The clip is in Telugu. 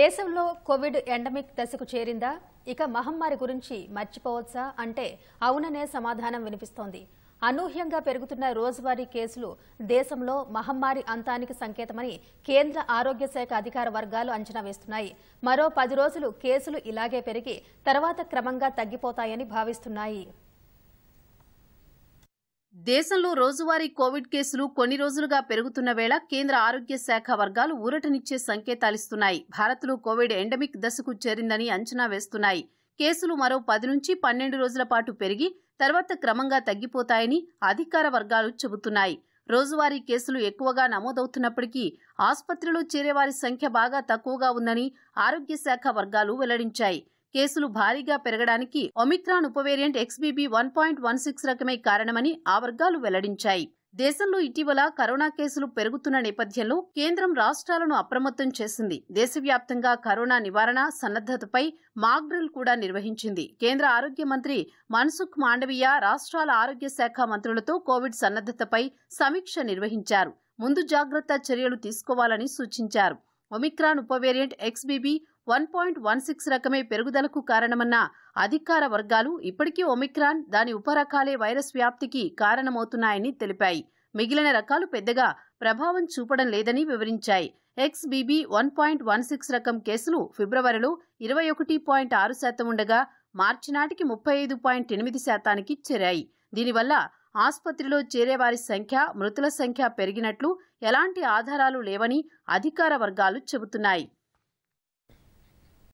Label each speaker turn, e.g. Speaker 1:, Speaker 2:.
Speaker 1: దేశంలో కోవిడ్ ఎండమిక్ దశకు చేరిందా ఇక మహమ్మారి గురించి మర్చిపోవచ్చా అంటే అవుననే సమాధానం వినిపిస్తోంది అనూహ్యంగా పెరుగుతున్న రోజువారీ కేసులు దేశంలో మహమ్మారి అంతానికి సంకేతమని కేంద్ర ఆరోగ్య శాఖ అధికార వర్గాలు అంచనా వేస్తున్నాయి మరో పది రోజులు కేసులు ఇలాగే పెరిగి తర్వాత క్రమంగా తగ్గిపోతాయని భావిస్తున్నాయి దేశంలో రోజువారీ కోవిడ్
Speaker 2: కేసులు కొన్ని రోజులుగా పెరుగుతున్న వేళ కేంద్ర ఆరోగ్య శాఖ వర్గాలు ఊరటనిచ్చే సంకేతాలిస్తున్నాయి భారత్లో కోవిడ్ ఎండమిక్ దశకు చేరిందని అంచనా వేస్తున్నాయి కేసులు మరో పది నుంచి పన్నెండు రోజుల పాటు పెరిగి తర్వాత క్రమంగా తగ్గిపోతాయని అధికార వర్గాలు చెబుతున్నాయి రోజువారీ కేసులు ఎక్కువగా నమోదవుతున్నప్పటికీ ఆసుపత్రిలో చేరేవారి సంఖ్య బాగా తక్కువగా ఉందని ఆరోగ్య శాఖ వర్గాలు వెల్లడించాయి కేసులు భారీగా పెరగడానికి ఒమిక్రాన్ ఉపవేరియంట్ XBB one point one six రకమే కారణమని ఆ వర్గాలు వెల్లడించాయి దేశంలో ఇటీవల కరోనా కేసులు పెరుగుతున్న నేపథ్యంలో కేంద్రం రాష్ట్రాలను అప్రమత్తం చేసింది దేశవ్యాప్తంగా కరోనా నివారణ సన్నద్దతపై మాక్డ్రిల్ కూడా నిర్వహించింది కేంద్ర ఆరోగ్య మంత్రి మన్సుఖ్ మాండవీయ రాష్ట్రాల ఆరోగ్య శాఖ మంత్రులతో కోవిడ్ సన్నద్దతపై సమీక్ష నిర్వహించారు ముందు జాగ్రత్త చర్యలు తీసుకోవాలని సూచించారు ఒమిక్రాన్ ఉపవేరియంట్ XBB one point one six రకమే పెరుగుదలకు కారణమన్న అధికార వర్గాలు ఇప్పటికీ ఒమిక్రాన్ దాని ఉపరకాలే వైరస్ వ్యాప్తికి కారణమవుతున్నాయని తెలిపాయి మిగిలిన రకాలు పెద్దగా ప్రభావం చూపడం లేదని వివరించాయి XBB one point one six రకం కేసులు ఫిబ్రవరిలో ఇరవై ఒకటి పాయింట్ ఆరు శాతం ఉండగా మార్చి నాటికి ముప్పై ఐదు పాయింట్ ఎనిమిది శాతానికి చేరాయి దీనివల్ల ఆసుపత్రిలో చేరేవారి సంఖ్య మృతుల సంఖ్య పెరిగినట్లు ఎలాంటి ఆధారాలు లేవని అధికార వర్గాలు చెబుతున్నాయి